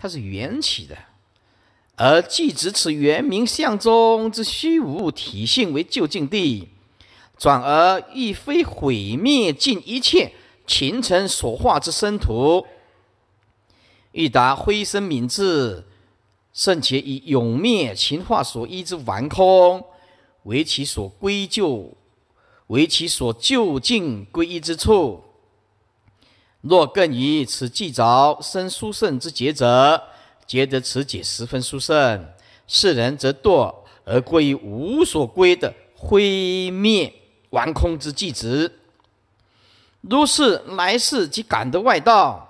它是缘起的，而既执此原明相中之虚无体性为究竟地，转而亦非毁灭尽一切前尘所化之生徒，欲达灰身泯智，甚且以永灭情化所依之顽空，为其所归就，为其所究竟归依之处。若更以此记着生殊胜之觉者，觉得此解十分殊胜；世人则堕而归于无所归的灰灭顽空之寂执。如是来世即感得外道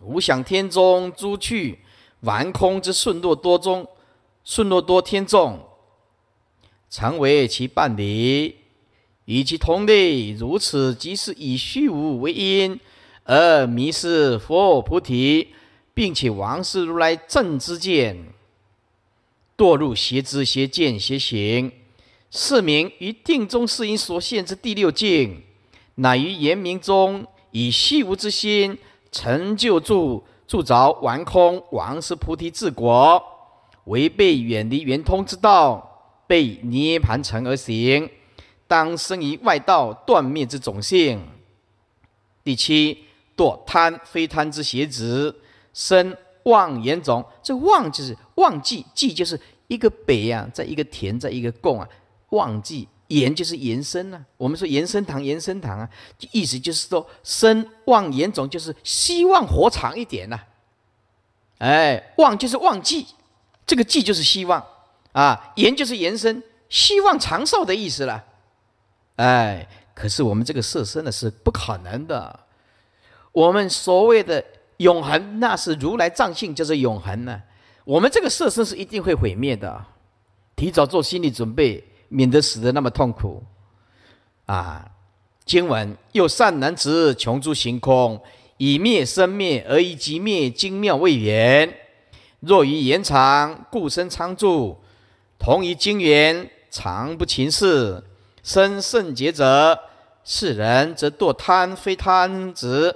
无想天中诸趣顽空之顺落多中顺落多天众，常为其伴侣，与其同类。如此，即是以虚无为因。而迷失佛菩提，并且王师如来正之见，堕入邪知邪见邪行，是名于定中是因所现之第六境，乃于言明中以虚无之心成就住铸着完空王师菩提之果，违背远离圆通之道，被涅盘成而行，当生于外道断灭之种性。第七。做贪非贪之邪直生妄言种。这妄就是妄计，计就是一个北啊，在一个田，在一个供啊。妄计言就是延伸啊。我们说延伸堂，延伸堂啊，意思就是说生妄言种，就是希望活长一点呐。哎，妄就是妄计，这个计就是希望啊，言就是延伸，希望长寿的意思了。哎，可是我们这个色身呢，是不可能的。我们所谓的永恒，那是如来藏性，就是永恒呢。我们这个色身是一定会毁灭的，提早做心理准备，免得死的那么痛苦。啊，经文又善男子穷诸行空，以灭生灭而一即灭，精妙未圆。若于延长故生常住，同于经言常不勤事，生圣劫者，是人则堕贪非贪执。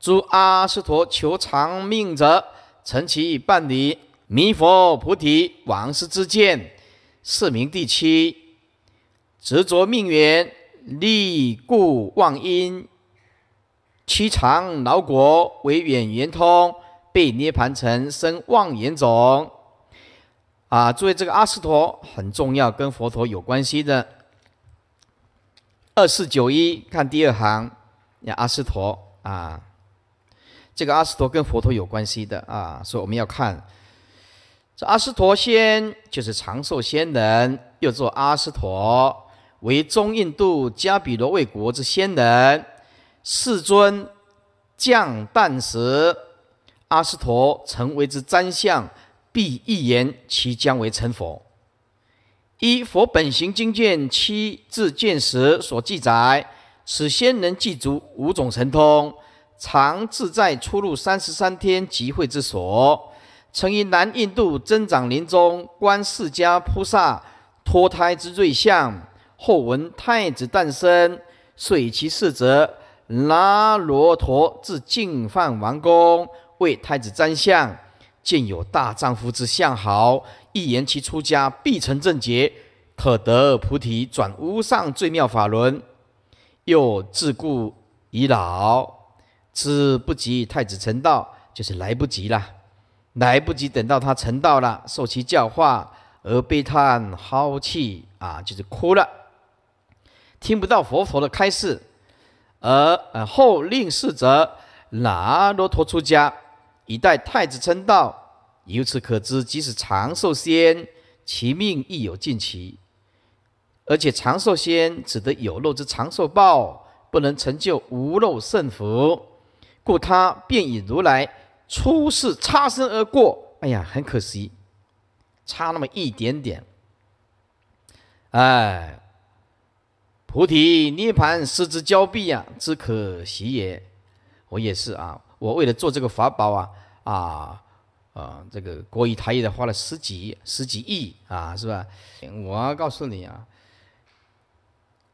诸阿斯陀求长命者，成其已办弥佛菩提王师之见，是名第七。执着命缘，立故妄因，七常劳国为远圆通，被涅盘成生妄言种。啊，注意这个阿斯陀很重要，跟佛陀有关系的。二四九一看第二行，阿斯陀啊。这个阿斯陀跟佛陀有关系的啊，所以我们要看这阿斯陀仙就是长寿仙人，又做阿斯陀为中印度加比罗卫国之仙人。世尊降诞时，阿斯陀曾为之瞻相，必一言其将为成佛。一佛本行经卷七自见识所记载，此仙人具足五种神通。常自在出入三十三天集会之所，曾于南印度增长林中观释迦菩萨脱胎之瑞相，后闻太子诞生，遂其事者，拉罗陀自净饭王宫为太子瞻相，见有大丈夫之相好，一言其出家必成正觉，可得菩提转无上最妙法轮。又自顾已老。是不及太子成道，就是来不及了，来不及等到他成道了，受其教化而悲叹浩气啊，就是哭了，听不到佛陀的开示，而而后令逝者拿罗陀出家以待太子成道。由此可知，即使长寿仙，其命亦有尽期。而且长寿仙只得有漏之长寿报，不能成就无漏圣福。他便以如来出世擦身而过。哎呀，很可惜，差那么一点点。哎，菩提涅盘失之交臂呀，只可惜也。我也是啊，我为了做这个法宝啊，啊，啊，这个国语台也花了十几十几亿啊，是吧？我告诉你啊，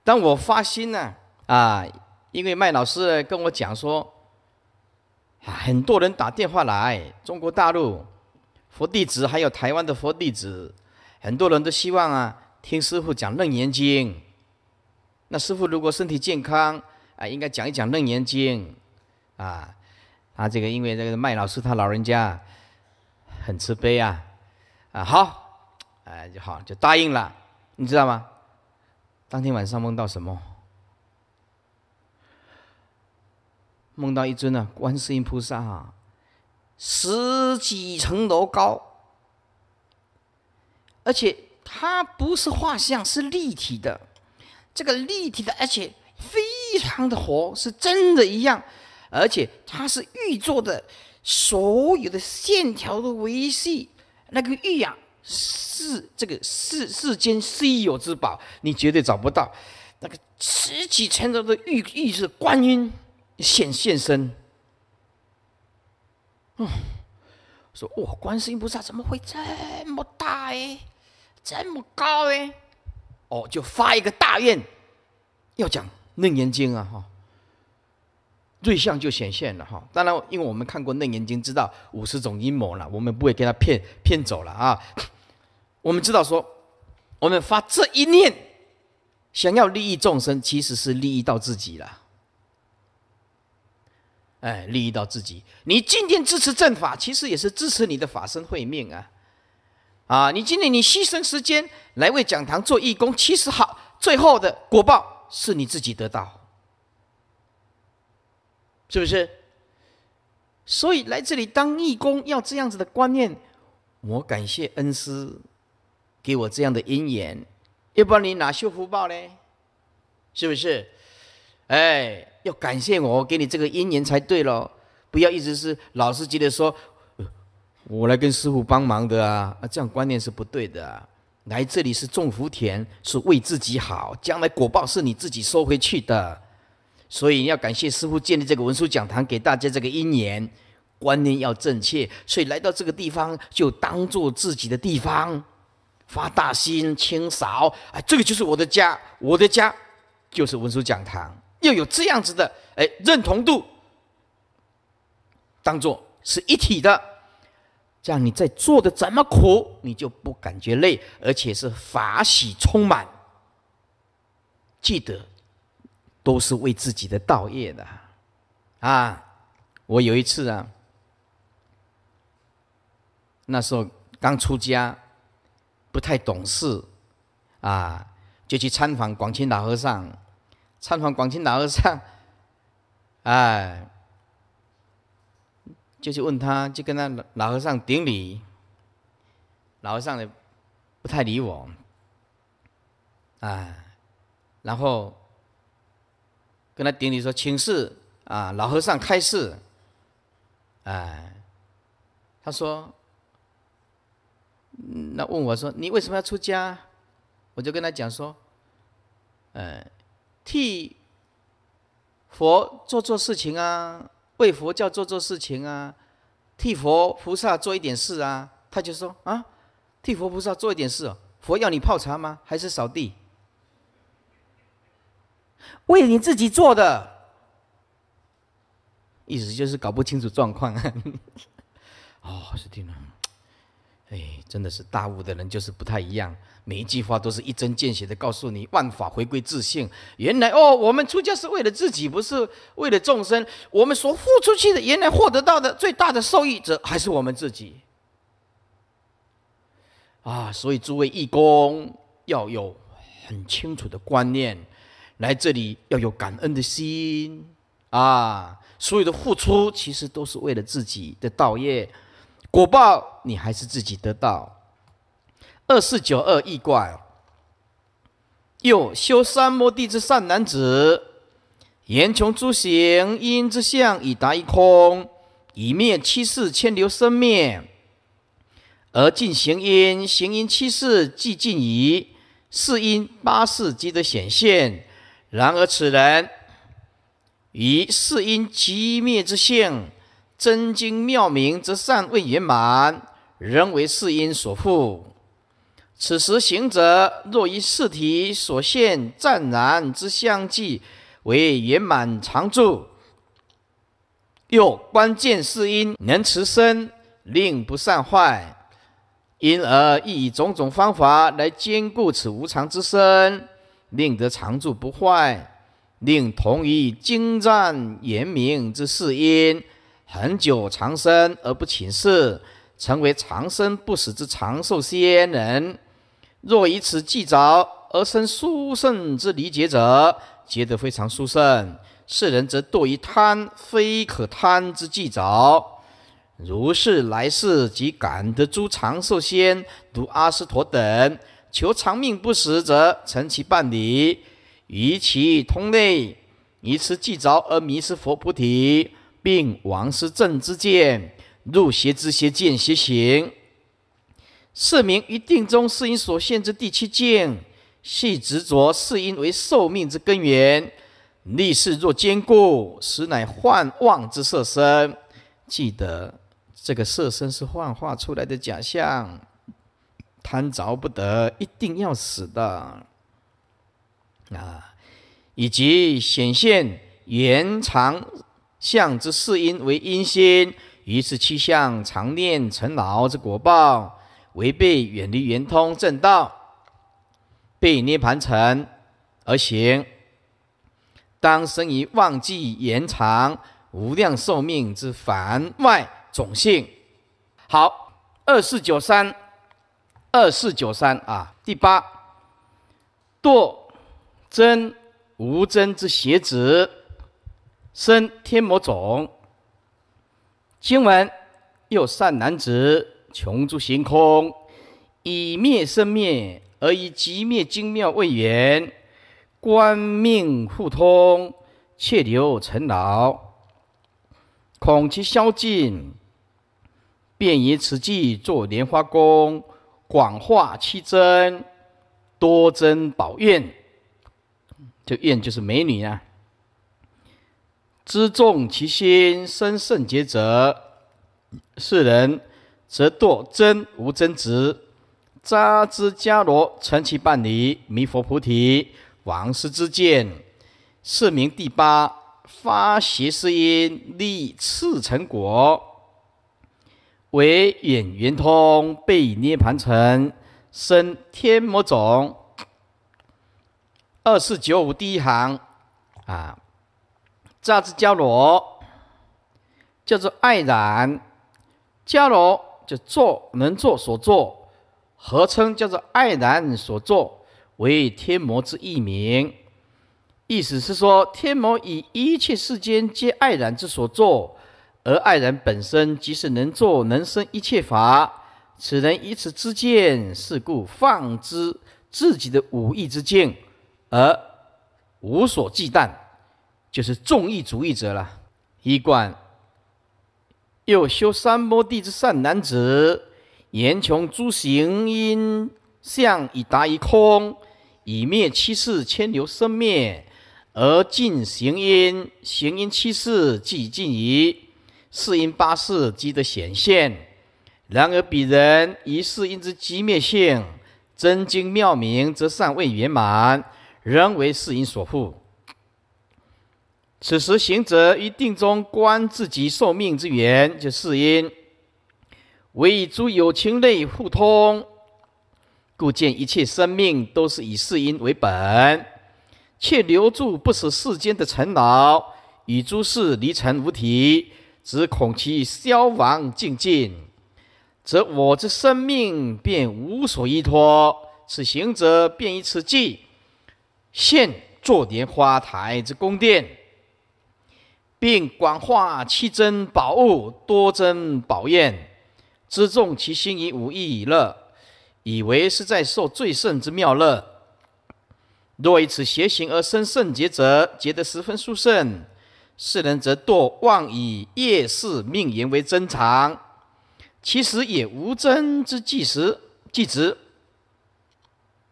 当我发心呢，啊，因为麦老师跟我讲说。很多人打电话来，中国大陆佛弟子，还有台湾的佛弟子，很多人都希望啊，听师傅讲《楞严经》。那师傅如果身体健康啊，应该讲一讲《楞严经》啊，啊，这个因为这个麦老师他老人家很慈悲啊，啊，好，哎，就好，就答应了，你知道吗？当天晚上梦到什么？梦到一尊呢，观世音菩萨啊，十几层楼高，而且它不是画像，是立体的，这个立体的，而且非常的活，是真的一样，而且它是玉做的，所有的线条都维系那个玉呀，是这个世世间稀有之宝，你绝对找不到那个十几层楼的玉玉是观音。现现身，嗯，说我观世音菩萨怎么会这么大哎，这么高哎？哦，就发一个大愿，要讲《楞严经》啊，哈，瑞相就显现了哈。当然，因为我们看过《楞严经》，知道五十种阴谋了，我们不会给他骗骗走了啊。我们知道说，我们发这一念，想要利益众生，其实是利益到自己了。哎，利益到自己，你今天支持正法，其实也是支持你的法身慧命啊！啊，你今天你牺牲时间来为讲堂做义工，其实好，最后的果报是你自己得到，是不是？所以来这里当义工要这样子的观念。我感谢恩师给我这样的因缘，要不然你哪修福报嘞？是不是？哎。要感谢我给你这个姻缘才对喽，不要一直是老司机的说，我来跟师傅帮忙的啊，啊，这样观念是不对的。来这里是种福田，是为自己好，将来果报是你自己收回去的，所以要感谢师傅建立这个文殊讲堂，给大家这个姻缘观念要正确，所以来到这个地方就当做自己的地方，发大心清扫，哎，这个就是我的家，我的家就是文殊讲堂。又有这样子的哎认同度，当做是一体的，这样你在做的怎么苦，你就不感觉累，而且是法喜充满。记得都是为自己的道业的啊！我有一次啊，那时候刚出家，不太懂事啊，就去参访广清老和尚。参访广清老和尚，哎，就去问他，就跟那老和尚顶礼。老和尚呢，不太理我，哎，然后跟他顶礼说请示啊，老和尚开示，哎，他说，那问我说你为什么要出家？我就跟他讲说，哎。替佛做做事情啊，为佛教做做事情啊，替佛菩萨做一点事啊，他就说啊，替佛菩萨做一点事，佛要你泡茶吗？还是扫地？为你自己做的，意思就是搞不清楚状况。哦，是的呢。哎，真的是大悟的人就是不太一样。每一句话都是一针见血的告诉你：万法回归自信。原来哦，我们出家是为了自己，不是为了众生。我们所付出去的，原来获得到的最大的受益者还是我们自己。啊，所以诸位义工要有很清楚的观念，来这里要有感恩的心。啊，所有的付出其实都是为了自己的道业，果报你还是自己得到。二四九二异卦，又修三摩地之善男子，言穷诸行因之相，以达一空，以灭七世千流生灭，而尽行因。行因七世既尽矣，四因八世即得显现。然而此人，于四因即灭之相，真经妙明之善未圆满，仍为四因所缚。此时行者若以四体所现湛然之相继，为圆满常住，又关键是因能持身，令不善坏，因而亦以种种方法来坚固此无常之身，令得常住不坏，令同于精湛严明之世因，恒久长生而不寝世，成为长生不死之长寿仙人。若以此计着而生殊胜之理解者，觉得非常殊胜；世人则堕于贪，非可贪之计着。如是来世即感得诸长寿仙、读阿斯陀等，求长命不死者，承其办理，与其通内，以此计着而迷失佛菩提，并王师正之见，入邪知邪见邪行。是名于定中，四因所限之第七境，系执着是因为寿命之根源。力势若坚固，实乃幻妄之色身。记得，这个色身是幻化出来的假象，贪着不得，一定要死的啊！以及显现延长相之四因，为因心于是七相常念成劳之果报。违背远离圆通正道，被涅盘城而行，当生于万计延长无量寿命之凡外种性。好，二四九三，二四九三啊，第八堕真无真之邪子，生天魔种。经文又善男子。穷诸行空，以灭生灭，而以极灭精妙为圆，观命互通，切留尘劳，恐其消尽，便以此计做莲花功，广化七真，多真宝愿，就愿就是美女啊，知众其心，生圣洁者，世人。则堕真无真执，扎支迦罗成其半离，弥佛菩提王师之见，是名第八发邪思因立次成果，为眼圆通被涅盘成生天魔种。二四九五第一行啊，扎支迦罗叫做爱染迦罗。就做能做所做合称叫做爱然所作，为天魔之一名。意思是说，天魔以一切世间皆爱然之所作，而爱然本身即是能做能生一切法。此人以此之见，是故放之自己的五欲之见，而无所忌惮，就是众意主义者了。一贯。又修三摩地之善男子，言穷诸行因相，以达于空，以灭七世千流生灭，而尽行因。行因七世即尽矣，四因八世即得显现。然而彼人以四因之极灭性，真经妙明则尚未圆满，仍为四因所缚。此时行者于定中观自己受命之缘，就四因，为与诸有情类互通，故见一切生命都是以四因为本，且留住不舍世间的尘劳，与诸事离尘无体，只恐其消亡尽尽，则我之生命便无所依托。此行者便以此计，现坐莲花台之宫殿。并广化七珍宝物，多珍宝宴，知众其心以无异于乐，以为是在受最胜之妙乐。若以此邪行而生圣劫者，劫得十分殊胜。世人则多妄以夜事命言为真常，其实也无真之计时计值。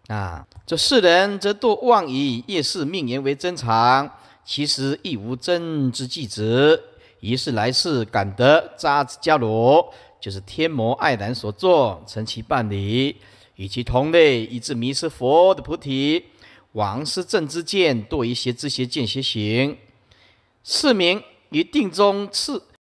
啊，这世人则多妄以夜事命言为真常。其实亦无真之计者，于是来世感得扎之伽罗，就是天魔爱男所作，成其办理，与其同类，以致迷失佛的菩提，王师正之见多一邪知邪见邪行，是名于定中次。